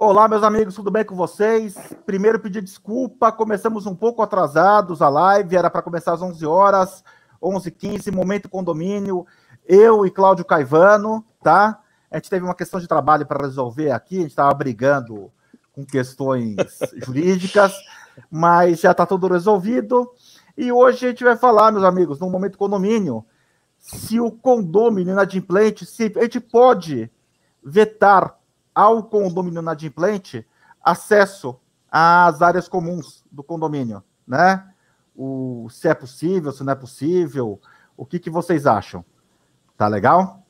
Olá, meus amigos, tudo bem com vocês? Primeiro, pedir desculpa, começamos um pouco atrasados a live, era para começar às 11 horas, 11h15, momento condomínio, eu e Cláudio Caivano, tá? A gente teve uma questão de trabalho para resolver aqui, a gente estava brigando com questões jurídicas, mas já está tudo resolvido. E hoje a gente vai falar, meus amigos, no momento condomínio, se o condomínio inadimplente, se a gente pode vetar ao condomínio inadimplente acesso às áreas comuns do condomínio, né? O, se é possível, se não é possível, o que, que vocês acham? Tá legal?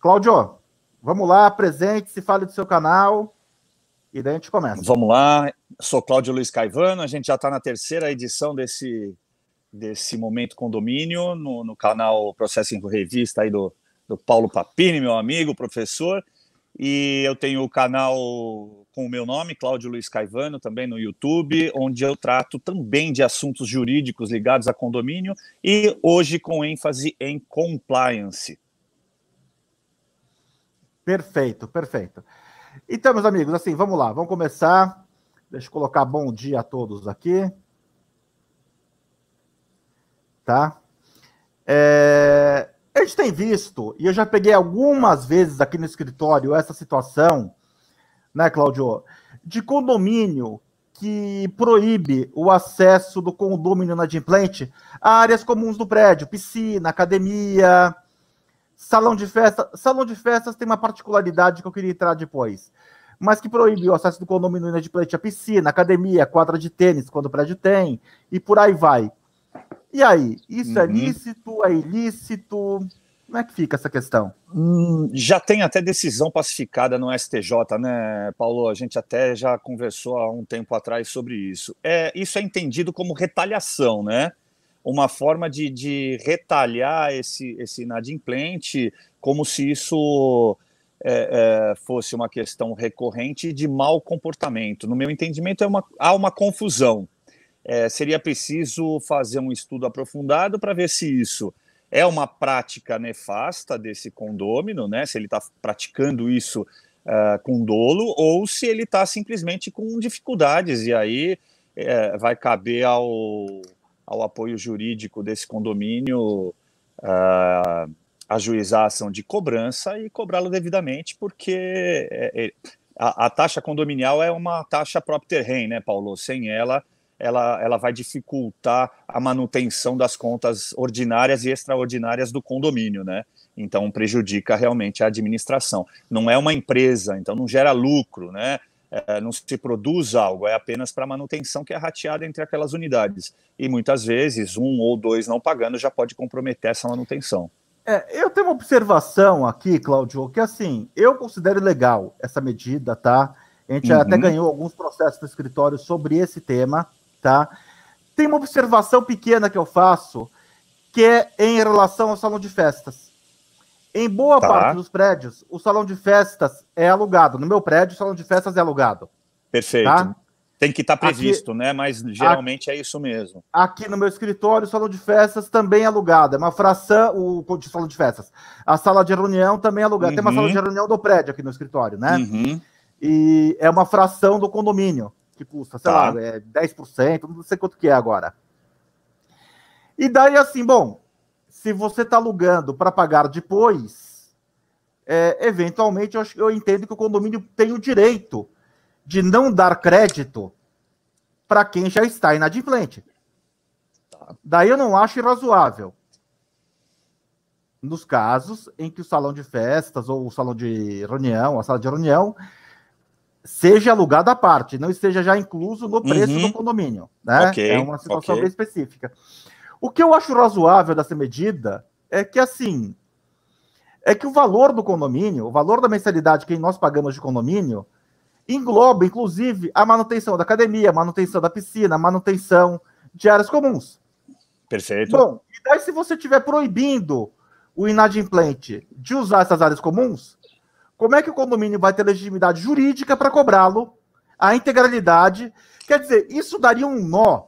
Cláudio, vamos lá, presente, se fale do seu canal e daí a gente começa. Vamos lá, sou Cláudio Luiz Caivano, a gente já está na terceira edição desse, desse Momento Condomínio, no, no canal Processo em Revista aí do, do Paulo Papini, meu amigo, professor. E eu tenho o canal com o meu nome, Cláudio Luiz Caivano, também no YouTube, onde eu trato também de assuntos jurídicos ligados a condomínio e hoje com ênfase em compliance. Perfeito, perfeito. Então, meus amigos, assim, vamos lá, vamos começar. Deixa eu colocar bom dia a todos aqui. Tá? É, a gente tem visto, e eu já peguei algumas vezes aqui no escritório essa situação, né, Cláudio, de condomínio que proíbe o acesso do condomínio inadimplente a áreas comuns do prédio, piscina, academia, salão de festa. Salão de festas tem uma particularidade que eu queria entrar depois, mas que proíbe o acesso do condomínio inadimplente a piscina, academia, quadra de tênis, quando o prédio tem, e por aí vai. E aí, isso é uhum. é lícito, é ilícito? Como é que fica essa questão? Hum, já tem até decisão pacificada no STJ, né, Paulo? A gente até já conversou há um tempo atrás sobre isso. É, isso é entendido como retaliação, né? Uma forma de, de retalhar esse, esse inadimplente, como se isso é, é, fosse uma questão recorrente de mau comportamento. No meu entendimento, é uma, há uma confusão é, seria preciso fazer um estudo aprofundado para ver se isso é uma prática nefasta desse condômino, né? Se ele está praticando isso uh, com dolo ou se ele está simplesmente com dificuldades e aí é, vai caber ao, ao apoio jurídico desse condomínio uh, é, ajuizar a ação de cobrança e cobrá-lo devidamente, porque é, é, a, a, taxa condominial é uma taxa própria terreno, né, Paulo? Sem ela, ela, ela vai dificultar a manutenção das contas ordinárias e extraordinárias do condomínio, né? Então prejudica realmente a administração. Não é uma empresa, então não gera lucro, né? É, não se produz algo, é apenas para manutenção que é rateada entre aquelas unidades. E muitas vezes, um ou dois não pagando já pode comprometer essa manutenção. É, eu tenho uma observação aqui, Cláudio, que assim, eu considero legal essa medida, tá? A gente uhum. até ganhou alguns processos no escritório sobre esse tema tá? Tem uma observação pequena que eu faço, que é em relação ao salão de festas. Em boa tá. parte dos prédios, o salão de festas é alugado. No meu prédio, o salão de festas é alugado. Perfeito. Tá? Tem que estar tá previsto, aqui, né? Mas geralmente aqui, é isso mesmo. Aqui no meu escritório, o salão de festas também é alugado. É uma fração, o de salão de festas. A sala de reunião também é alugada. Uhum. Tem uma sala uhum. de reunião do prédio aqui no escritório, né? Uhum. E é uma fração do condomínio que custa, sei tá. lá, é 10%, não sei quanto que é agora. E daí, assim, bom, se você está alugando para pagar depois, é, eventualmente eu, eu entendo que o condomínio tem o direito de não dar crédito para quem já está inadimplente. Tá. Daí eu não acho irrazoável. Nos casos em que o salão de festas ou o salão de reunião, a sala de reunião, seja alugado à parte, não esteja já incluso no preço uhum. do condomínio. Né? Okay, é uma situação okay. bem específica. O que eu acho razoável dessa medida é que, assim, é que o valor do condomínio, o valor da mensalidade que nós pagamos de condomínio, engloba, inclusive, a manutenção da academia, a manutenção da piscina, a manutenção de áreas comuns. Perfeito. Bom, e daí se você estiver proibindo o inadimplente de usar essas áreas comuns, como é que o condomínio vai ter legitimidade jurídica para cobrá-lo? A integralidade. Quer dizer, isso daria um nó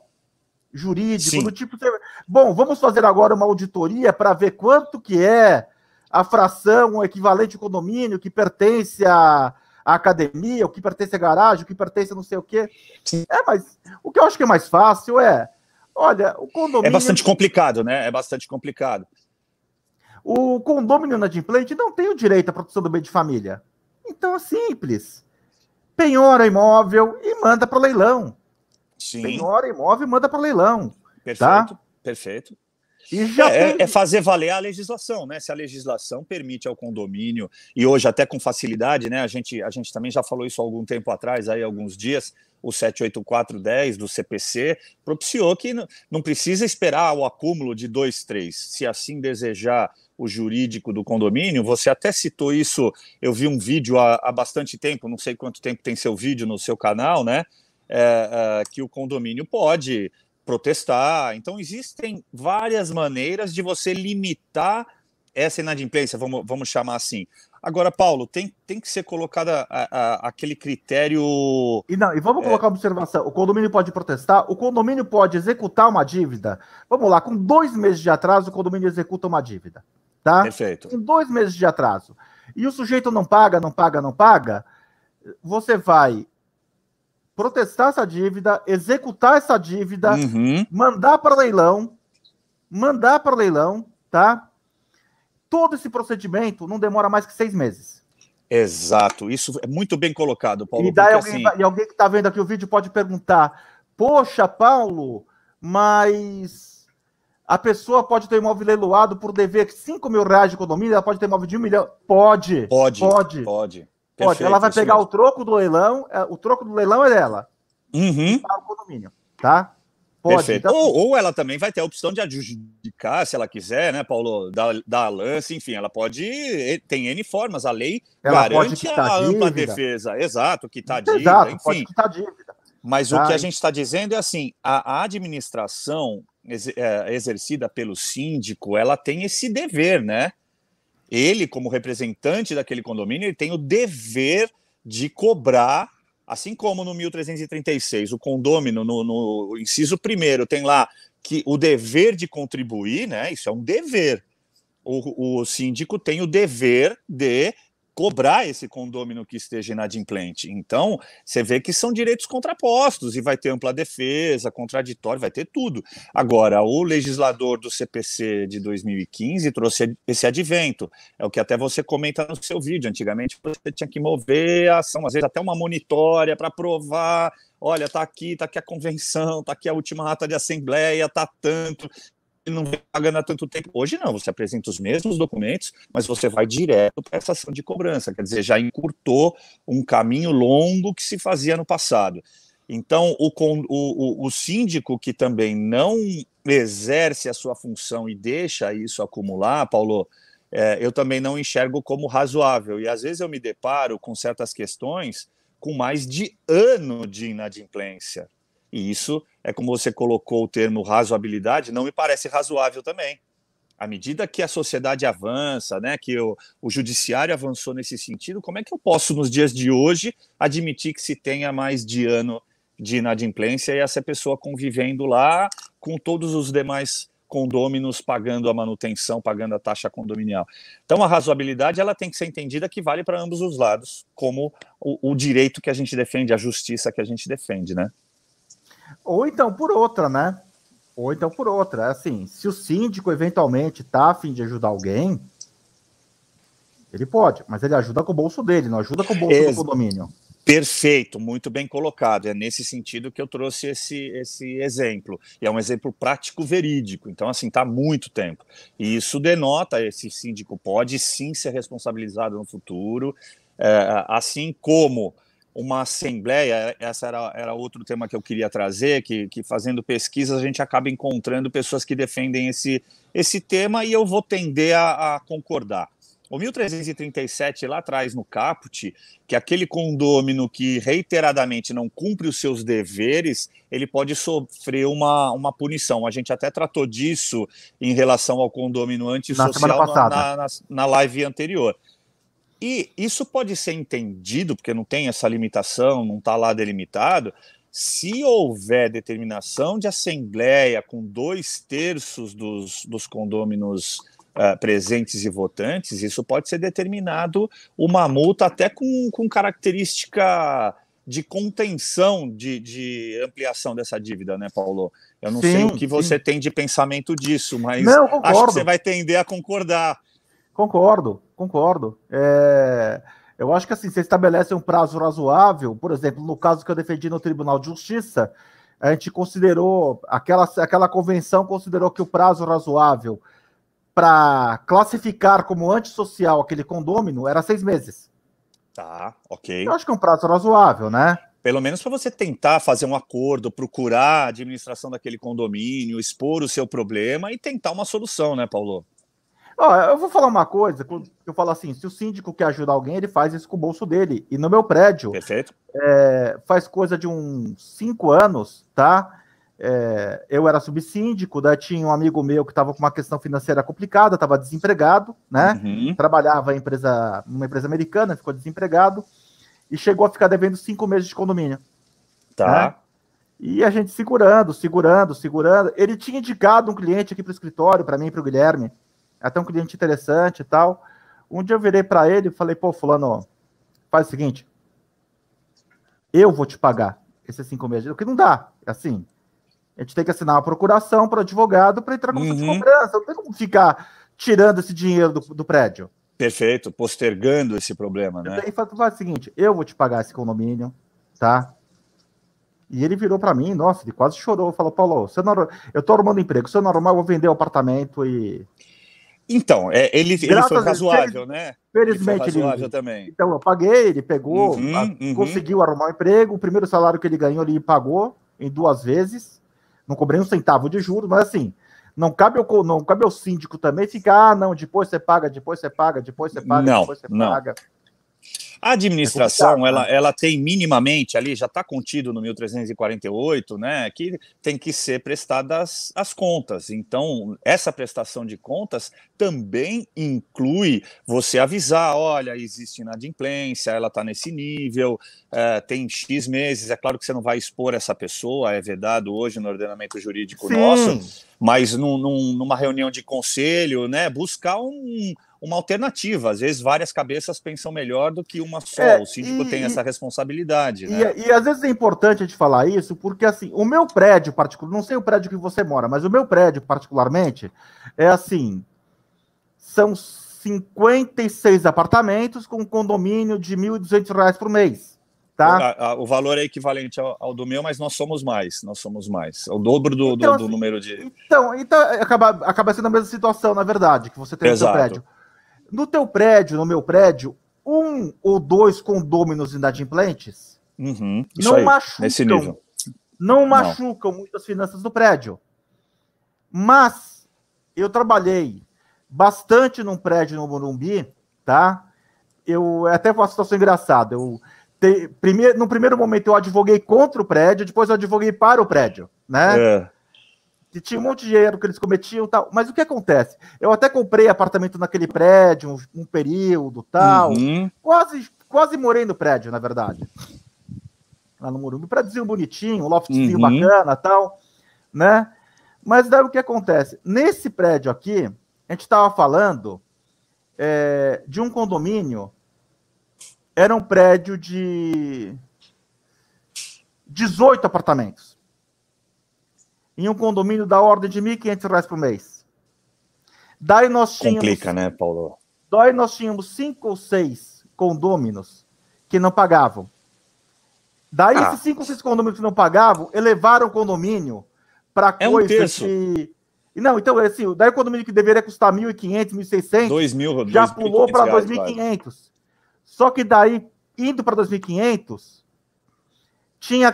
jurídico Sim. do tipo. Bom, vamos fazer agora uma auditoria para ver quanto que é a fração, o equivalente ao condomínio que pertence à, à academia, o que pertence à garagem, o que pertence a não sei o quê. Sim. É, mas o que eu acho que é mais fácil é. Olha, o é condomínio. É bastante complicado, né? É bastante complicado. O condomínio inadimplente não tem o direito à proteção do bem de família. Então é simples. Penhora imóvel e manda para leilão. Sim. Penhora imóvel e manda para leilão. Perfeito, tá? perfeito. É, tem... é, fazer valer a legislação, né? Se a legislação permite ao condomínio, e hoje até com facilidade, né? A gente, a gente também já falou isso há algum tempo atrás, aí alguns dias, o 78410 do CPC propiciou que não precisa esperar o acúmulo de dois, três. Se assim desejar o jurídico do condomínio, você até citou isso. Eu vi um vídeo há, há bastante tempo, não sei quanto tempo tem seu vídeo no seu canal, né? É, é, que o condomínio pode protestar. Então, existem várias maneiras de você limitar essa inadimplência, vamos, vamos chamar assim. Agora, Paulo, tem, tem que ser colocado a, a, aquele critério. E não, e vamos é... colocar uma observação: o condomínio pode protestar, o condomínio pode executar uma dívida. Vamos lá, com dois meses de atraso, o condomínio executa uma dívida. Tá? Perfeito. Com dois meses de atraso. E o sujeito não paga, não paga, não paga. Você vai protestar essa dívida, executar essa dívida, uhum. mandar para leilão, mandar para leilão, tá? todo esse procedimento não demora mais que seis meses. Exato, isso é muito bem colocado, Paulo. E, daí alguém, assim... e alguém que está vendo aqui o vídeo pode perguntar: Poxa, Paulo, mas a pessoa pode ter imóvel leiloado por dever 5 mil reais de condomínio, ela pode ter imóvel de um milhão. Pode. Pode. Pode. Pode. pode. ela vai pegar o troco do leilão, é, o troco do leilão é dela. Uhum. Para o condomínio, tá? Pode, Perfeito. Então... Ou, ou, ela também vai ter a opção de adjudicar, se ela quiser, né, Paulo, da, lance, enfim, ela pode. Tem N formas, a lei ela garante a ampla defesa. Exato, que está dívida, Exato, enfim. Pode quitar dívida. Mas o que a gente está dizendo é assim: a, a administração ex, é, exercida pelo síndico, ela tem esse dever, né? Ele, como representante daquele condomínio, ele tem o dever de cobrar Assim como no 1336, o condômino, no, no inciso primeiro, tem lá que o dever de contribuir, né? Isso é um dever. O, o síndico tem o dever de cobrar esse condômino que esteja inadimplente. Então, você vê que são direitos contrapostos e vai ter ampla defesa, contraditório, vai ter tudo. Agora, o legislador do CPC de 2015 trouxe esse advento. É o que até você comenta no seu vídeo. Antigamente você tinha que mover a ação, às vezes até uma monitória para provar olha, tá aqui, tá aqui a convenção, tá aqui a última ata de assembleia, tá tanto, não pagando há tanto tempo. Hoje não, você apresenta os mesmos documentos, mas você vai direto para essa ação de cobrança. Quer dizer, já encurtou um caminho longo que se fazia no passado. Então, o, o, o síndico que também não exerce a sua função e deixa isso acumular, Paulo, é, eu também não enxergo como razoável. E às vezes eu me deparo com certas questões com mais de ano de inadimplência. E isso é como você colocou o termo razoabilidade, não me parece razoável também. À medida que a sociedade avança, né, que o, o judiciário avançou nesse sentido, como é que eu posso, nos dias de hoje, admitir que se tenha mais de ano de inadimplência e essa pessoa convivendo lá com todos os demais condôminos pagando a manutenção, pagando a taxa condominial. Então, a razoabilidade ela tem que ser entendida que vale para ambos os lados, como o, o direito que a gente defende, a justiça que a gente defende, né? Ou então por outra, né? Ou então por outra. É assim, se o síndico eventualmente tá afim de ajudar alguém, ele pode, mas ele ajuda com o bolso dele, não ajuda com o bolso Ex do condomínio. Perfeito, muito bem colocado. É nesse sentido que eu trouxe esse, esse exemplo. E é um exemplo prático verídico. Então, assim, está muito tempo. E isso denota, esse síndico pode sim ser responsabilizado no futuro, é, assim como uma assembleia, essa era, era outro tema que eu queria trazer, que, que fazendo pesquisas a gente acaba encontrando pessoas que defendem esse, esse tema e eu vou tender a, a concordar. O 1337, lá atrás no caput, que aquele condômino que reiteradamente não cumpre os seus deveres, ele pode sofrer uma, uma punição. A gente até tratou disso em relação ao condômino antissocial na, na, na, na live anterior. E isso pode ser entendido, porque não tem essa limitação, não está lá delimitado, se houver determinação de assembleia com dois terços dos, dos condôminos uh, presentes e votantes, isso pode ser determinado uma multa até com, com característica de contenção de, de ampliação dessa dívida, né, Paulo? Eu não sim, sei o que sim. você tem de pensamento disso, mas não, acho que você vai tender a concordar. Concordo, concordo. É, eu acho que assim, você estabelece um prazo razoável, por exemplo, no caso que eu defendi no Tribunal de Justiça, a gente considerou, aquela, aquela convenção considerou que o prazo razoável para classificar como antissocial aquele condômino era seis meses. Tá, ok. Eu acho que é um prazo razoável, né? Pelo menos para você tentar fazer um acordo, procurar a administração daquele condomínio, expor o seu problema e tentar uma solução, né, Paulo? Ó, eu vou falar uma coisa, eu falo assim, se o síndico quer ajudar alguém, ele faz isso com o bolso dele. E no meu prédio, Perfeito. É, faz coisa de uns cinco anos, tá? É, eu era subsíndico, daí tinha um amigo meu que estava com uma questão financeira complicada, estava desempregado, né? Uhum. Trabalhava em empresa, numa empresa americana, ficou desempregado e chegou a ficar devendo cinco meses de condomínio. Tá. Né? E a gente segurando, segurando, segurando. Ele tinha indicado um cliente aqui para o escritório, para mim e para o Guilherme. É até um cliente interessante e tal. Um dia eu virei para ele e falei, pô, fulano, faz o seguinte, eu vou te pagar esses cinco meses. O que não dá, é assim. A gente tem que assinar uma procuração para o advogado para entrar com uhum. de cobrança. Não tem como ficar tirando esse dinheiro do, do prédio. Perfeito, postergando esse problema, né? E faz, faz o seguinte, eu vou te pagar esse condomínio, tá? E ele virou para mim, nossa, ele quase chorou, falou, Paulo, eu, não, eu tô arrumando emprego, se eu não arrumar, eu vou vender o apartamento e... Então, é, ele, ele foi razoável, né? Felizmente, ele foi razoável ele, também. Então, eu paguei, ele pegou, uhum, a, uhum. conseguiu arrumar um emprego. O primeiro salário que ele ganhou, ele pagou em duas vezes. Não cobrei um centavo de juros, mas assim, não cabe ao, não cabe ao síndico também ficar, ah, não, depois você paga, depois você paga, depois você paga, não, depois você não. paga. Não. A administração, é ela, né? ela tem minimamente ali, já está contido no 1348, né, que tem que ser prestadas as contas. Então, essa prestação de contas também inclui você avisar: olha, existe inadimplência, ela está nesse nível, é, tem X meses. É claro que você não vai expor essa pessoa, é vedado hoje no ordenamento jurídico Sim. nosso, mas num, num, numa reunião de conselho, né, buscar um uma alternativa. Às vezes, várias cabeças pensam melhor do que uma só. É, o síndico e, tem essa responsabilidade. E, né? e, e, às vezes é importante a gente falar isso, porque assim, o meu prédio particular, não sei o prédio que você mora, mas o meu prédio particularmente é assim: são 56 apartamentos com um condomínio de R$ 1.200 por mês. Tá? O, valor é equivalente ao, ao, do meu, mas nós somos mais. Nós somos mais. É o dobro do, então, do, do assim, número de. Então, então acaba, acaba sendo a mesma situação, na verdade, que você tem Exato. no seu prédio. No teu prédio, no meu prédio, um ou dois condôminos inadimplentes uhum, não aí, machucam. Não machucam não. muitas finanças do prédio. Mas eu trabalhei bastante num prédio no Morumbi, tá? Eu é até foi uma situação engraçada. Eu te, primeir, no primeiro momento eu advoguei contra o prédio, depois eu advoguei para o prédio, né? É que tinha um monte de dinheiro que eles cometiam tal. Mas o que acontece? Eu até comprei apartamento naquele prédio, um, um período tal. Uhum. Quase, quase morei no prédio, na verdade. Lá no Morumbi. Um prédiozinho bonitinho, um loftzinho uhum. bacana tal, né? Mas daí o que acontece? Nesse prédio aqui, a gente estava falando é, de um condomínio. Era um prédio de 18 apartamentos em um condomínio da ordem de R$ 1.500 por mês. Daí nós tínhamos. Complica, né, Paulo? Daí nós tínhamos cinco ou seis condôminos que não pagavam. Daí ah. esses cinco ou seis condôminos que não pagavam elevaram o condomínio para é coisa um terço. que. Não, então, é assim, daí o condomínio que deveria custar R$ 1.500, R$ 1.600, já 2, pulou para R$ 2.500. Vale. Só que daí, indo para R$ 2.500, tinha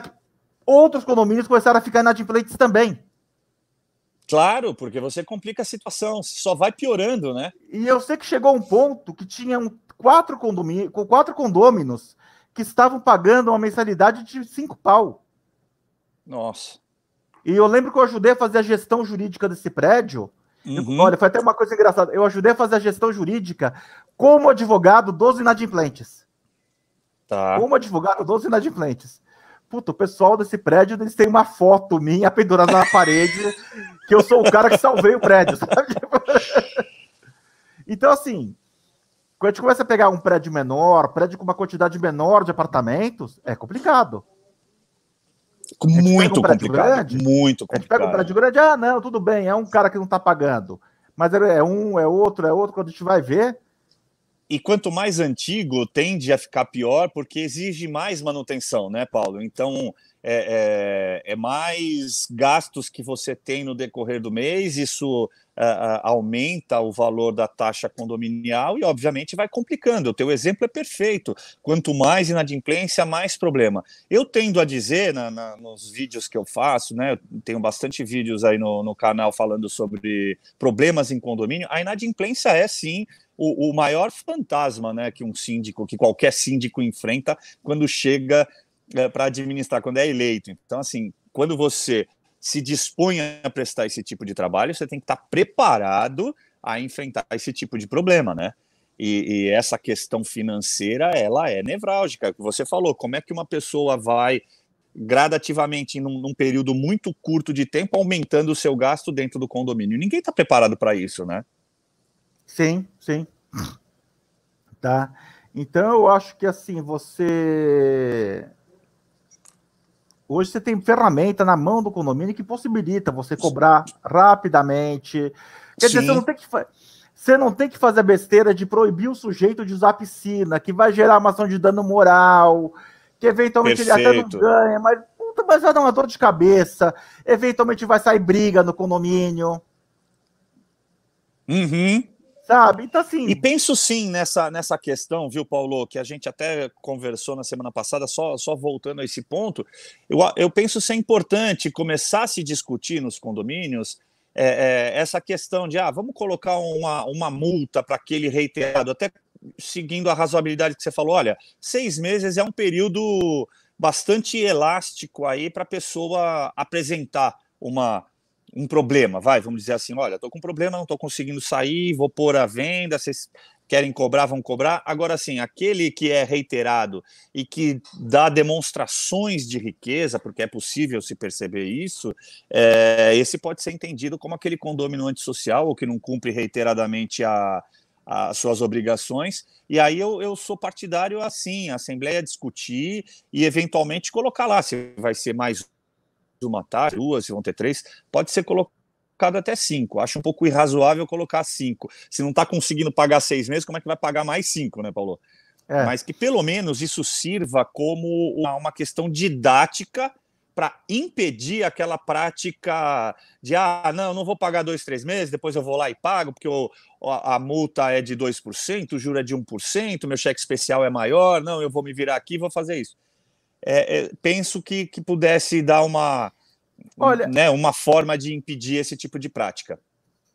outros condomínios começaram a ficar inadimplentes também. Claro, porque você complica a situação, só vai piorando, né? E eu sei que chegou um ponto que tinham quatro, condomínio, quatro condôminos que estavam pagando uma mensalidade de cinco pau. Nossa. E eu lembro que eu ajudei a fazer a gestão jurídica desse prédio. Uhum. Eu, olha, foi até uma coisa engraçada. Eu ajudei a fazer a gestão jurídica como advogado dos inadimplentes. Tá. Como advogado dos inadimplentes puta, o pessoal desse prédio, eles têm uma foto minha pendurada na parede, que eu sou o cara que salvei o prédio, sabe? então, assim, quando a gente começa a pegar um prédio menor, prédio com uma quantidade menor de apartamentos, é complicado. Muito um complicado. Grande, muito complicado. A gente pega um prédio grande, ah, não, tudo bem, é um cara que não tá pagando. Mas é, é um, é outro, é outro, quando a gente vai ver, e quanto mais antigo, tende a ficar pior, porque exige mais manutenção, né, Paulo? Então, é, é, é mais gastos que você tem no decorrer do mês, isso uh, aumenta o valor da taxa condominial e, obviamente, vai complicando. O teu exemplo é perfeito. Quanto mais inadimplência, mais problema. Eu tendo a dizer na, na, nos vídeos que eu faço, né? Eu tenho bastante vídeos aí no, no canal falando sobre problemas em condomínio. A inadimplência é sim o, o, maior fantasma né, que um síndico, que qualquer síndico enfrenta quando chega é, eh, para administrar, quando é eleito. Então, assim, quando você se dispõe a prestar esse tipo de trabalho, você tem que estar preparado a enfrentar esse tipo de problema, né? E, e essa questão financeira, ela é nevrálgica. você falou, como é que uma pessoa vai gradativamente, num, num, período muito curto de tempo, aumentando o seu gasto dentro do condomínio? Ninguém está preparado para isso, né? Sim, sim. Tá. Então, eu acho que assim, você Hoje você tem ferramenta na mão do condomínio que possibilita você cobrar rapidamente. Quer Sim. dizer, você não tem que você não tem que fazer a besteira de proibir o sujeito de usar piscina, que vai gerar uma ação de dano moral, que eventualmente Perfeito. ele até não ganha, mas, puta, mas vai dar uma dor de cabeça, eventualmente vai sair briga no condomínio. Uhum. Sabe? Então, assim... E penso sim nessa, nessa questão, viu, Paulo, que a gente até conversou na semana passada, só, só voltando a esse ponto, eu, eu penso ser é importante começar a se discutir nos condomínios é, é, essa questão de, ah, vamos colocar uma, uma multa para aquele reiterado, até seguindo a razoabilidade que você falou, olha, seis meses é um período bastante elástico aí para a pessoa apresentar uma, um problema, vai, vamos dizer assim, olha, estou com um problema, não estou conseguindo sair, vou pôr à venda, vocês querem cobrar, vão cobrar. Agora sim, aquele que é reiterado e que dá demonstrações de riqueza, porque é possível se perceber isso, é, esse pode ser entendido como aquele condomínio antissocial ou que não cumpre reiteradamente a, as suas obrigações. E aí eu, eu sou partidário assim, a Assembleia discutir e eventualmente colocar lá se vai ser mais uma tarde, duas, vão ter três, pode ser colocado até cinco. Acho um pouco irrazoável colocar cinco. Se não está conseguindo pagar seis meses, como é que vai pagar mais cinco, né, Paulo? É. Mas que pelo menos isso sirva como uma questão didática para impedir aquela prática de ah, não, não vou pagar dois, três meses, depois eu vou lá e pago, porque a, a multa é de 2%, o juro é de 1%, meu cheque especial é maior, não, eu vou me virar aqui e vou fazer isso é, é, penso que, que pudesse dar uma, Olha, né, uma forma de impedir esse tipo de prática.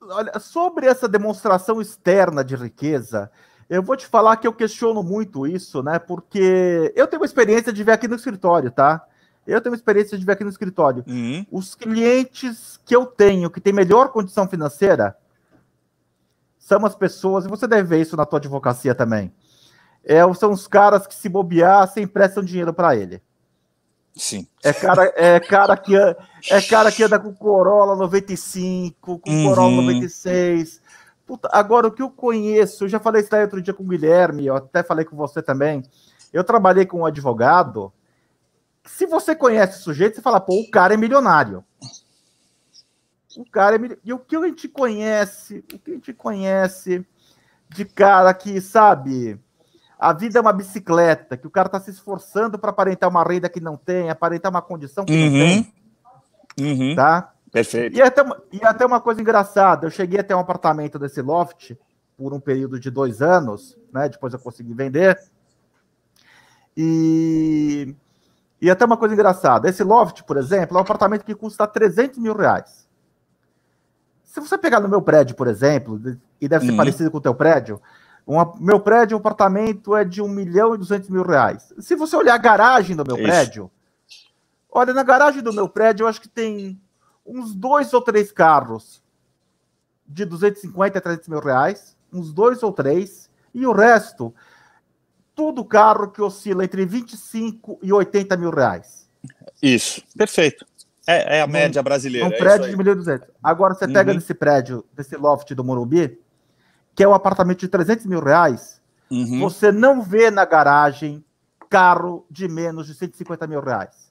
Olha, sobre essa demonstração externa de riqueza, eu vou te falar que eu questiono muito isso, né? Porque eu tenho uma experiência de ver aqui no escritório, tá? Eu tenho uma experiência de ver aqui no escritório. Uhum. Os clientes que eu tenho, que têm melhor condição financeira, são as pessoas, e você deve ver isso na tua advocacia também é, são os caras que se bobear, se emprestam dinheiro para ele. Sim. É cara, é cara que é cara que anda com Corolla 95, com uhum. Corolla 96. Puta, agora o que eu conheço, eu já falei isso daí outro dia com o Guilherme, eu até falei com você também. Eu trabalhei com um advogado. Se você conhece o sujeito, você fala, pô, o cara é milionário. O cara é milionário. E o que a gente conhece, o que a gente conhece de cara que, sabe, a vida é uma bicicleta, que o cara está se esforçando para aparentar uma renda que não tem, aparentar uma condição que uhum. não tem. Uhum. Tá? Perfeito. E até, e até uma coisa engraçada, eu cheguei até um apartamento desse loft por um período de dois anos, né? Depois eu consegui vender. E, e até uma coisa engraçada, esse loft, por exemplo, é um apartamento que custa 300 mil reais. Se você pegar no meu prédio, por exemplo, e deve ser uhum. parecido com o teu prédio, uma, meu prédio, um apartamento é de 1 milhão e 200 mil reais. Se você olhar a garagem do meu Isso. prédio, olha, na garagem do meu prédio, eu acho que tem uns dois ou três carros de 250 a 300 mil reais, uns dois ou três, e o resto, tudo carro que oscila entre 25 e 80 mil reais. Isso, perfeito. É, é a média um, brasileira. Um é prédio é de 1.200. Agora você uhum. pega nesse prédio, desse loft do Morumbi, que é um apartamento de 300 mil reais, uhum. você não vê na garagem carro de menos de 150 mil reais.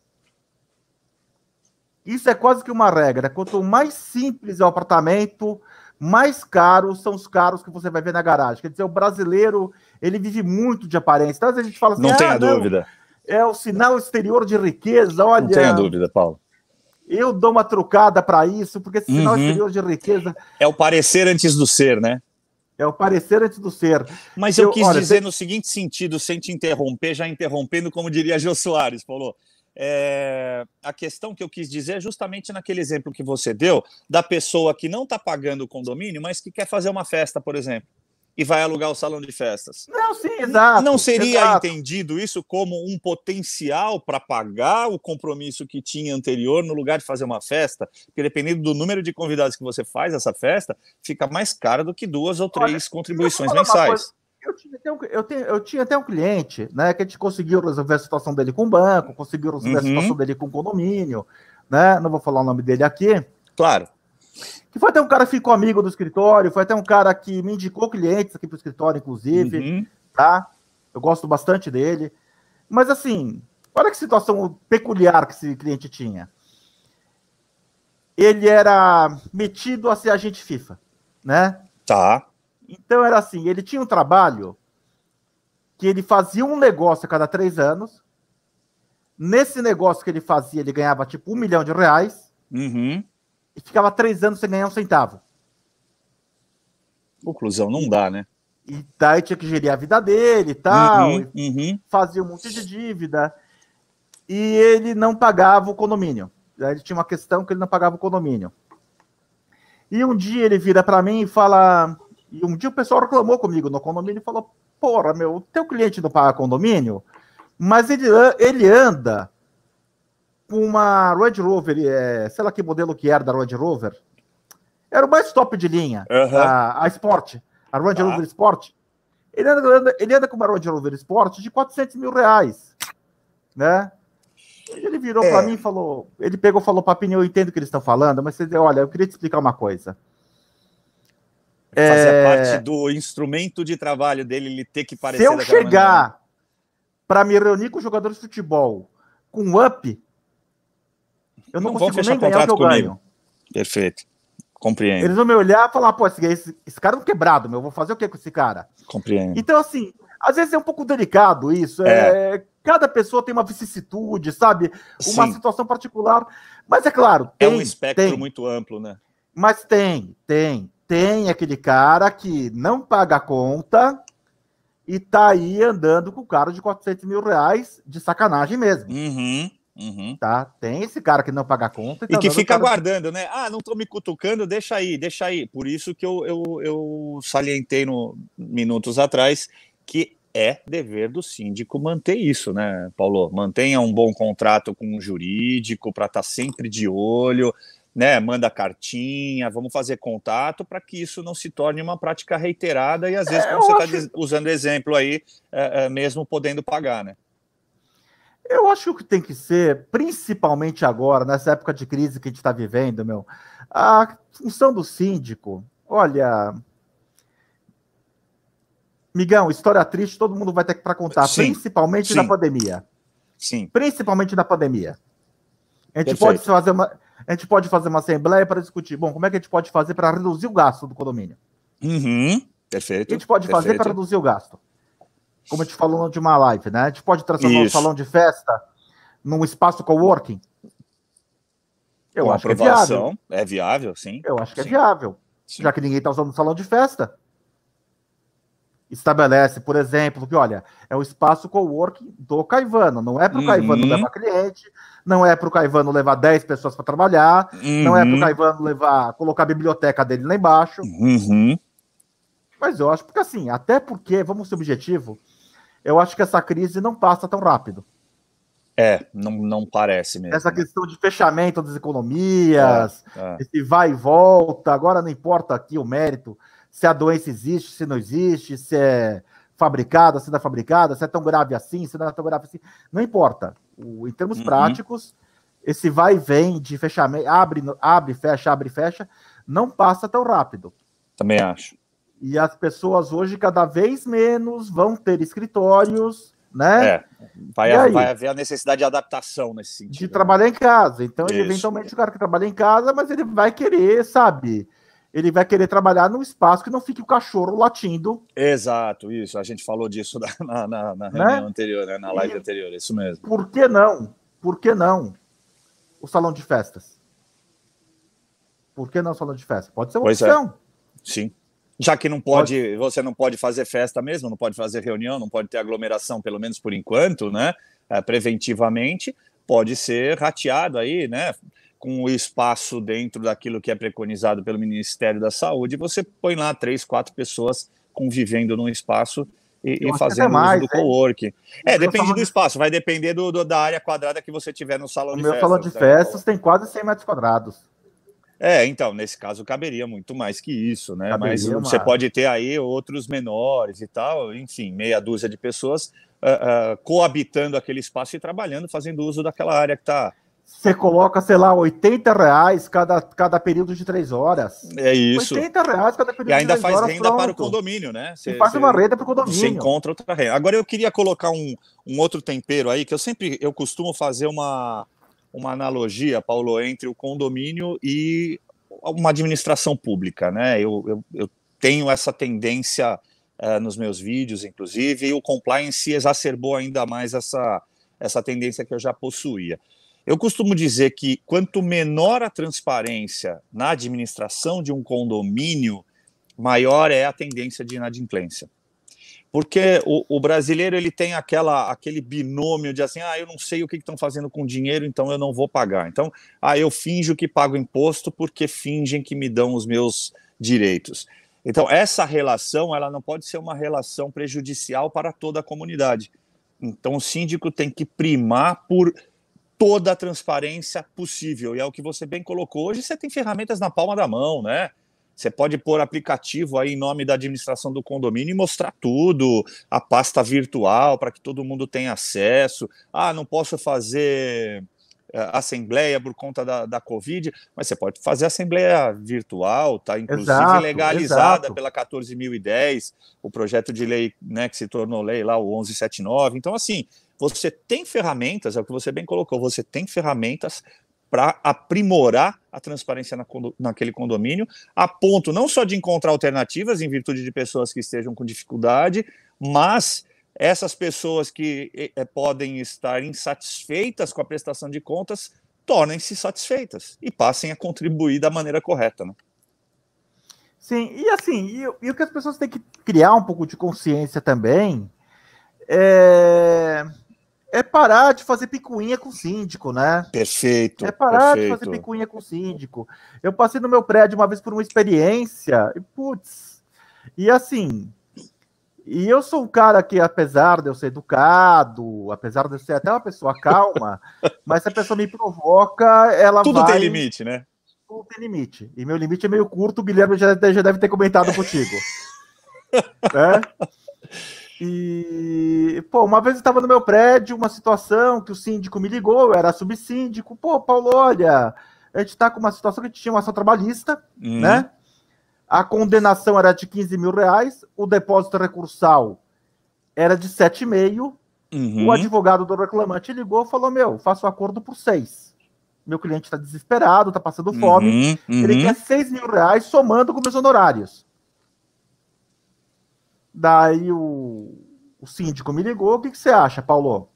Isso é quase que uma regra. Quanto mais simples é o apartamento, mais caros são os carros que você vai ver na garagem. Quer dizer, o brasileiro, ele vive muito de aparência. Então, às vezes a gente fala assim, não ah, tenha não, dúvida. É o sinal exterior de riqueza, olha. Não tenha dúvida, Paulo. Eu dou uma trucada para isso, porque esse uhum. sinal exterior de riqueza. É o parecer antes do ser, né? É o parecer antes do ser. Mas eu, eu quis olha, dizer tem... no seguinte sentido, sem te interromper, já interrompendo, como diria Gil Soares, falou. É, a questão que eu quis dizer é justamente naquele exemplo que você deu da pessoa que não está pagando o condomínio, mas que quer fazer uma festa, por exemplo e vai alugar o salão de festas. Não, sim, exato. Não seria exato. entendido isso como um potencial para pagar o compromisso que tinha anterior no lugar de fazer uma festa? Porque dependendo do número de convidados que você faz essa festa, fica mais cara do que duas ou três Olha, contribuições mensais. Eu tinha, até um, eu, tenho, eu tinha até um cliente, né, que a gente conseguiu resolver a situação dele com o banco, conseguiu resolver uhum. a situação dele com o condomínio, né? Não vou falar o nome dele aqui. Claro. Que foi até um cara que ficou amigo do escritório, foi até um cara que me indicou clientes aqui para o escritório, inclusive, uhum. tá? Eu gosto bastante dele. Mas assim, olha que situação peculiar que esse cliente tinha. Ele era metido a ser agente FIFA, né? Tá. Então era assim, ele tinha um trabalho que ele fazia um negócio a cada três anos. Nesse negócio que ele fazia, ele ganhava tipo um milhão de reais. Uhum e ficava três anos sem ganhar um centavo. Conclusão, não dá, né? E daí tinha que gerir a vida dele e tal. Uhum, uhum. Fazia um monte de dívida. E ele não pagava o condomínio. ele tinha uma questão que ele não pagava o condomínio. E um dia ele vira para mim e fala. E um dia o pessoal reclamou comigo no condomínio e falou: Porra, meu, teu cliente não paga condomínio, mas ele, ele anda uma Range Rover, é, sei lá que modelo que era da Range Rover. Era o mais top de linha, uhum. a, a Sport, a Range ah. Rover Sport. Ele anda, ele anda com uma Range Rover Sport de 400 mil reais, né? Ele virou é. para mim e falou, ele pegou falou, Papinho, eu entendo o que eles estão falando, mas você, olha, eu queria te explicar uma coisa. É Fazer é... parte do instrumento de trabalho dele, ele ter que parecer... Se eu chegar para me reunir com jogadores de futebol com up, eu não, não consigo nem ganhar o que eu ganho. Perfeito. Compreendo. Eles vão me olhar e falar, pô, esse, esse cara é um quebrado, meu, vou fazer o que com esse cara? Compreendo. Então, assim, às vezes é um pouco delicado isso. É. é cada pessoa tem uma vicissitude, sabe? Uma Sim. situação particular. Mas é claro. Tem, é um espectro tem. muito amplo, né? Mas tem, tem. Tem aquele cara que não paga a conta e tá aí andando com o cara de 400 mil reais de sacanagem mesmo. Uhum. Uhum. Tá? Tem esse cara que não paga conta. e então que fica cara... aguardando, né? Ah, não tô me cutucando, deixa aí, deixa aí. Por isso que eu, eu, eu salientei no, minutos atrás que é dever do síndico manter isso, né, Paulo? Mantenha um bom contrato com um jurídico para estar tá sempre de olho, né? Manda cartinha, vamos fazer contato para que isso não se torne uma prática reiterada e às vezes, é, como você está acho... usando exemplo aí, é, é, mesmo podendo pagar, né? Eu acho que o que tem que ser, principalmente agora, nessa época de crise que a gente está vivendo, meu, a função do síndico, olha. Migão, história triste todo mundo vai ter para contar, sim, principalmente sim. na pandemia. Sim. Principalmente na pandemia. A gente, pode fazer uma, a gente pode fazer uma assembleia para discutir, bom, como é que a gente pode fazer para reduzir o gasto do condomínio? Uhum. Perfeito. O que a gente pode Perfeito. fazer para reduzir o gasto? como a gente falou de uma live, né? A gente pode transformar Isso. um salão de festa num espaço coworking? Eu acho que é viável. É viável, sim. Eu acho que é sim. é viável. Sim. Já que ninguém está usando um salão de festa. Estabelece, por exemplo, que olha, é o espaço coworking do Caivano. Não é para o uhum. Caivano levar cliente, não é para o Caivano levar 10 pessoas para trabalhar, uhum. não é para o uhum. Caivano levar, colocar a biblioteca dele lá embaixo. Uhum. Mas eu acho, porque assim, até porque, vamos ser objetivo, eu acho que essa crise não passa tão rápido. É, não, não parece mesmo. Essa né? questão de fechamento das economias, é, é. esse vai e volta, agora não importa aqui o mérito, se a doença existe, se não existe, se é fabricada, se não é fabricada, se é tão grave assim, se não é tão grave assim, não importa. O, em termos uhum. práticos, esse vai e vem de fechamento, abre, abre, fecha, abre, fecha, não passa tão rápido. Também acho. E as pessoas hoje, cada vez menos, vão ter escritórios, né? É, vai, vai, haver a necessidade de adaptação nesse sentido. De né? trabalhar em casa. Então, eventualmente, o cara que trabalha em casa, mas ele vai querer, sabe? Ele vai querer trabalhar num espaço que não fique o cachorro latindo. Exato, isso. A gente falou disso na, na, na né? reunião né? anterior, né? na live e, anterior, isso mesmo. Por que não? Por que não o salão de festas? Por que não o salão de festas? Pode ser uma pois é. opção. É. Sim. Já que não pode, você não pode fazer festa mesmo, não pode fazer reunião, não pode ter aglomeração, pelo menos por enquanto, né? É, preventivamente, pode ser rateado aí, né? Com o espaço dentro daquilo que é preconizado pelo Ministério da Saúde, você põe lá três, quatro pessoas convivendo num espaço e, e fazendo mais, uso do co-work. É, depende do espaço, vai depender do, do, da área quadrada que você tiver no salão o de festas. O meu salão de né? festas tem quase 100 metros quadrados. É, então, nesse caso caberia muito mais que isso, né? Caberia Mas você pode ter aí outros menores e tal, enfim, meia dúzia de pessoas uh, uh, coabitando aquele espaço e trabalhando, fazendo uso daquela área que está. Você coloca, sei lá, 80 reais cada, cada período de três horas. É isso. 80 reais cada período de três horas. E ainda faz renda pronto. para o condomínio, né? Você e faz cê, uma renda para o condomínio. Você encontra outra renda. Agora eu queria colocar um, um outro tempero aí, que eu sempre eu costumo fazer uma uma analogia, Paulo, entre o condomínio e uma administração pública, né? Eu, eu, eu tenho essa tendência uh, nos meus vídeos, inclusive, e o compliance exacerbou ainda mais essa, essa tendência que eu já possuía. Eu costumo dizer que quanto menor a transparência na administração de um condomínio, maior é a tendência de inadimplência porque o, o, brasileiro ele tem aquela, aquele binômio de assim, ah, eu não sei o que estão fazendo com dinheiro, então eu não vou pagar. Então, ah, eu finjo que pago imposto porque fingem que me dão os meus direitos. Então, essa relação ela não pode ser uma relação prejudicial para toda a comunidade. Então, o síndico tem que primar por toda a transparência possível. E é o que você bem colocou. Hoje você tem ferramentas na palma da mão, né? Você pode pôr aplicativo aí em nome da administração do condomínio e mostrar tudo, a pasta virtual para que todo mundo tenha acesso. Ah, não posso fazer eh, assembleia por conta da, da Covid, mas você pode fazer assembleia virtual, tá? Inclusive exato, legalizada exato. pela 14.010, o projeto de lei né, que se tornou lei lá, o 1179. Então, assim, você tem ferramentas, é o que você bem colocou, você tem ferramentas para aprimorar a transparência na, naquele condomínio, a ponto não só de encontrar alternativas em virtude de pessoas que estejam com dificuldade, mas essas pessoas que é, podem estar insatisfeitas com a prestação de contas tornem-se satisfeitas e passem a contribuir da maneira correta. Né? Sim, e assim, e, e, o que as pessoas têm que criar um pouco de consciência também é é parar de fazer picuinha com o síndico, né? Perfeito. É parar perfeito. de fazer picuinha com o síndico. Eu passei no meu prédio uma vez por uma experiência, e putz. E assim, e eu sou um cara que, apesar de eu ser educado, apesar de eu ser até uma pessoa calma, mas se a pessoa me provoca, ela Tudo vai... tem limite, né? Tudo tem limite. E meu limite é meio curto, o Guilherme já, já deve ter comentado contigo. né? E, pô, uma vez eu estava no meu prédio, uma situação que o síndico me ligou, eu era subsíndico. Pô, Paulo, olha, a gente está com uma situação que a gente tinha uma ação trabalhista, uhum. né? A condenação era de 15 mil reais, o depósito recursal era de 7,5. Uhum. O advogado do reclamante ligou e falou: Meu, faço um acordo por 6. Meu cliente está desesperado, está passando fome. Uhum. Ele uhum. quer 6 mil reais somando com meus honorários. Daí o, o síndico me ligou. O que, que você acha, Paulo?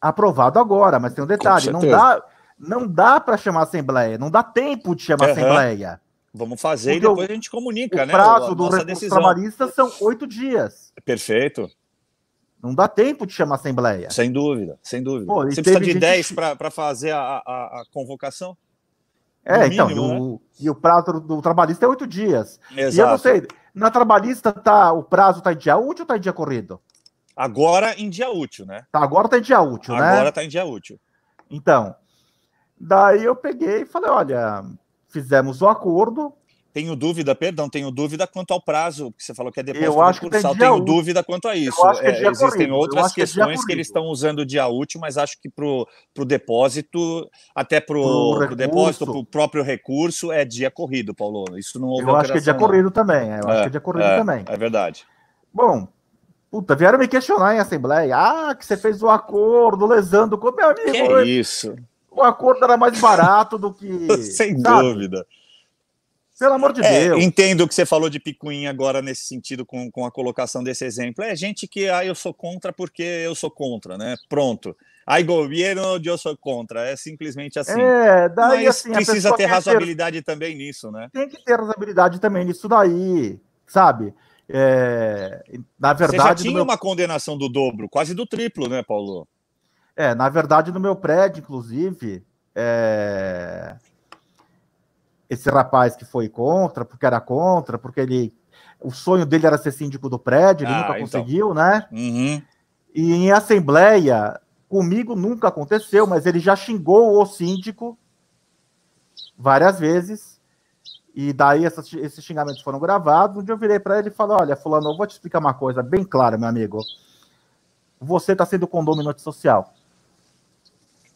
Aprovado agora, mas tem um detalhe: não dá, não dá para chamar assembleia, não dá tempo de chamar uhum. assembleia. Vamos fazer Porque e depois o, a gente comunica, o né? O prazo do trabalhista são oito dias. Perfeito. Não dá tempo de chamar assembleia. Sem dúvida, sem dúvida. Pô, Você precisa de gente... para fazer a, a, a, convocação? É, no então, mínimo, e, o, né? e o prazo do, do trabalhista é oito dias. Exato. E eu não sei, na trabalhista tá o prazo tá em dia útil ou tá em dia corrido? Agora em dia útil, né? Tá, agora tá em dia útil, agora né? Agora tá em dia útil. Então, daí eu peguei e falei, olha, fizemos o acordo, tenho dúvida, perdão, tenho dúvida quanto ao prazo, que você falou que é depósito eu acho concursal. Que é tenho um. dúvida quanto a isso. Que é, é existem corrido. outras é questões que, que eles estão usando dia útil, mas acho que para o depósito, até para o depósito, para o próprio recurso, é dia corrido, Paulo. Isso não houve Eu acho que é dia não. corrido também. Eu é, acho que é dia corrido é, também. É verdade. Bom, Puta, vieram me questionar em assembleia. Ah, que você fez o um acordo, lesando. Meu amigo, que é isso? O acordo era mais barato do que. Sem sabe? dúvida. Pelo amor de é, Deus. Entendo o que você falou de picuinha agora nesse sentido, com, com a colocação desse exemplo. É gente que, ah, eu sou contra porque eu sou contra, né? Pronto. Aí, governo, eu sou contra. É simplesmente assim. É, daí Mas assim. Precisa ter razoabilidade ter... também nisso, né? Tem que ter razoabilidade também nisso daí, sabe? É, na verdade. Você já tinha meu... uma condenação do dobro, quase do triplo, né, Paulo? É, na verdade, no meu prédio, inclusive. É esse rapaz que foi contra, porque era contra, porque ele. O sonho dele era ser síndico do prédio, ele ah, nunca então. conseguiu, né? Uhum. E em assembleia, comigo nunca aconteceu, mas ele já xingou o síndico várias vezes. E daí essas, esses xingamentos foram gravados. Um dia eu virei para ele e falei: Olha, Fulano, eu vou te explicar uma coisa bem clara, meu amigo. Você está sendo condômino social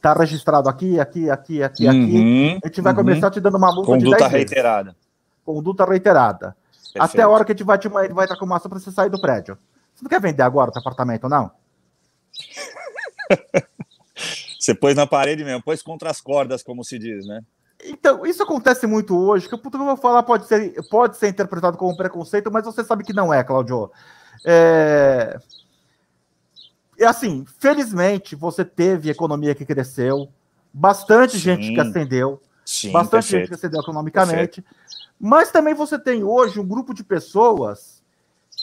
tá registrado aqui, aqui, aqui, aqui, uhum, aqui. A gente vai uhum. começar te dando uma multa Conduta de 10 reiterada. Vezes. Conduta reiterada. Perfeito. Até a hora que a gente vai te vai estar com uma para você sair do prédio. Você não quer vender agora o teu apartamento, não? você pôs na parede mesmo, pôs contra as cordas, como se diz, né? Então, isso acontece muito hoje, que o que eu vou falar pode ser, pode ser interpretado como preconceito, mas você sabe que não é, Claudio. É... E assim, felizmente você teve economia que cresceu, bastante Sim. gente que ascendeu, Sim, bastante perfeito. gente que ascendeu economicamente, perfeito. mas também você tem hoje um grupo de pessoas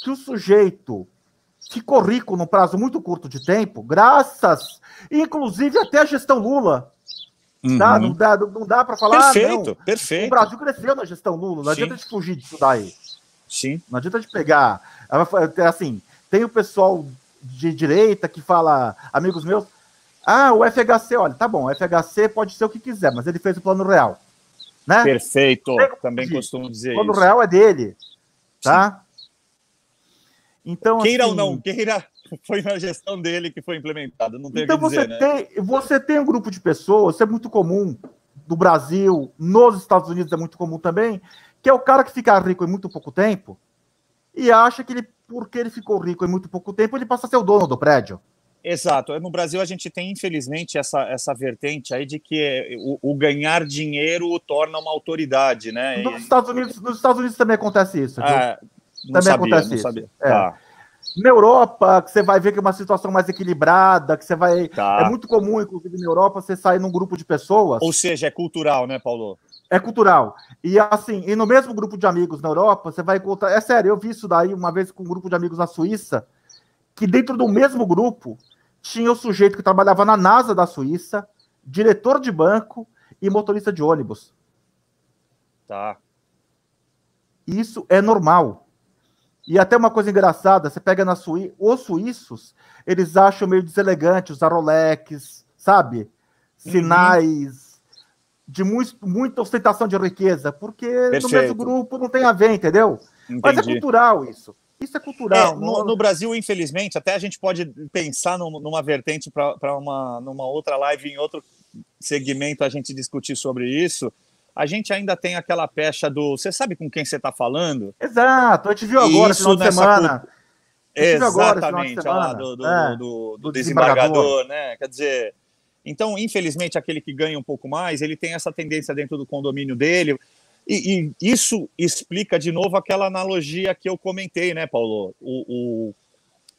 que o sujeito ficou rico num prazo muito curto de tempo, graças, inclusive até a gestão Lula. Uhum. Tá? Não dá, não dá para falar. Ah, perfeito, não. perfeito. O Brasil cresceu na gestão Lula, não adianta de fugir disso daí. Sim. Não adianta de pegar. Assim, tem o pessoal de direita que fala, amigos meus, ah, o FHC, olha, tá bom, o FHC pode ser o que quiser, mas ele fez o plano real. Né? Perfeito, também costumo dizer. O plano isso. real é dele. Tá? Sim. Então, queira assim, ou não, queira, foi na gestão dele que foi implementado. Não tem então que dizer, você, né? tem, você tem um grupo de pessoas, isso é muito comum do Brasil, nos Estados Unidos é muito comum também, que é o cara que fica rico em muito pouco tempo, e acha que ele, porque ele ficou rico em muito pouco tempo, ele passa a ser o dono do prédio. Exato. No Brasil a gente tem, infelizmente, essa, essa vertente aí de que o, o ganhar dinheiro o torna uma autoridade, né? Nos, Estados Unidos, nos Estados Unidos também acontece isso. Ah, também sabia, acontece isso. É. Tá. Na Europa, que você vai ver que é uma situação mais equilibrada, que você vai. Tá. É muito comum, inclusive, na Europa, você sair num grupo de pessoas. Ou seja, é cultural, né, Paulo? É cultural. E assim, e no mesmo grupo de amigos na Europa, você vai encontrar. É sério, eu vi isso daí uma vez com um grupo de amigos na Suíça, que dentro do mesmo grupo tinha o sujeito que trabalhava na NASA da Suíça, diretor de banco e motorista de ônibus. Tá. Isso é normal. E até uma coisa engraçada, você pega na Suíça, os suíços, eles acham meio deselegante usar Rolex, sabe? Uhum. Sinais, de muito, muita ostentação de riqueza, porque Perfeito. no mesmo grupo não tem a ver, entendeu? Entendi. Mas é cultural isso. Isso é cultural. É, no, no, Brasil, infelizmente, até a gente pode pensar num, numa vertente para uma numa outra live, em outro segmento, a gente discutir sobre isso. A gente ainda tem aquela pecha do. Você sabe com quem você está falando? Exato, a gente viu agora isso final de semana. Cu... Exatamente, agora, final de é semana. Lá, do, do, é, do, do, do desembargador, desembargador, né? Quer dizer então, infelizmente, aquele que ganha um pouco mais, ele tem essa tendência dentro do condomínio dele. E, e isso explica de novo aquela analogia que eu comentei, né, Paulo? O, o,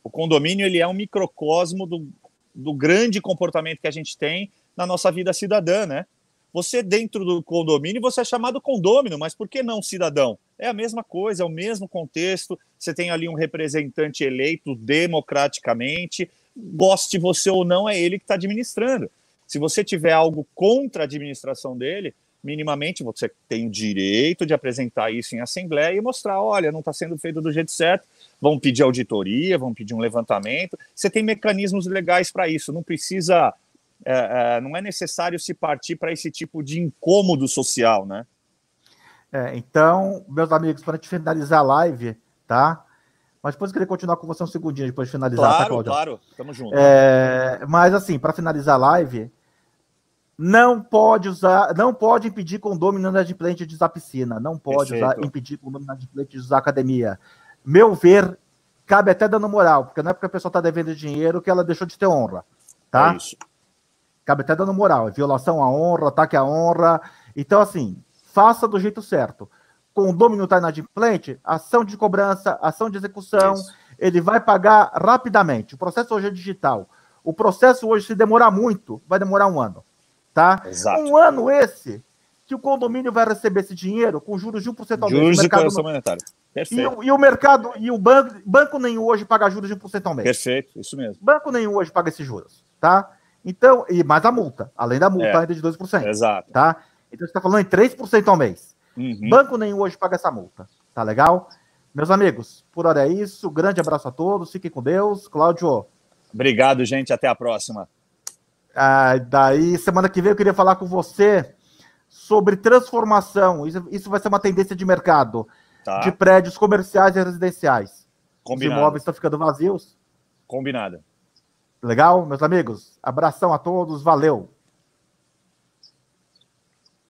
o condomínio ele é um microcosmo do, do grande comportamento que a gente tem na nossa vida cidadã, né? Você dentro do condomínio, você é chamado condômino, mas por que não cidadão? É a mesma coisa, é o mesmo contexto. Você tem ali um representante eleito democraticamente, goste você ou não, é ele que está administrando. Se você tiver algo contra a administração dele, minimamente você tem o direito de apresentar isso em assembleia e mostrar, olha, não está sendo feito do jeito certo, vão pedir auditoria, vão pedir um levantamento. Você tem mecanismos legais para isso, não precisa, é, é, não é necessário se partir para esse tipo de incômodo social, né? É, então, meus amigos, para finalizar a live, tá? Mas depois eu queria continuar com você um segundinho depois de finalizar. Tá, claro, tá, claro. Tamo junto. É, mas assim, para finalizar a live, não pode usar, não pode impedir condomínio inadimplente de usar piscina. Não pode usar, impedir condomínio inadimplente de usar academia. Meu ver, cabe até dando moral, porque não é porque a pessoa está devendo dinheiro que ela deixou de ter honra, tá? É isso. Cabe até dando moral, é violação à honra, ataque à honra. Então, assim, faça do jeito certo condomínio está inadimplente, ação de cobrança, ação de execução, Isso. ele vai pagar rapidamente. O processo hoje é digital. O processo hoje, se demorar muito, vai demorar um ano. Tá? Exato. Um ano esse que o condomínio vai receber esse dinheiro com juros de 1% ao mês. Juros de correção não... monetária. Perfeito. E, e, o mercado, e o banco, banco nenhum hoje paga juros de 1% ao mês. Perfeito, isso mesmo. Banco nenhum hoje paga esses juros, tá? Então, e mais a multa, além da multa é. ainda de 2%. Exato. Tá? Então, você está falando em 3% ao mês. Uhum. Banco nenhum hoje paga essa multa. Tá legal? Meus amigos, por hora é isso. Grande abraço a todos. Fiquem com Deus. Cláudio. Obrigado, gente. Até a próxima. Ah, daí, semana que vem, eu queria falar com você sobre transformação. Isso, isso vai ser uma tendência de mercado tá. de prédios comerciais e residenciais. Combinado. Os imóveis estão ficando vazios. Combinado. Legal, meus amigos? Abração a todos. Valeu.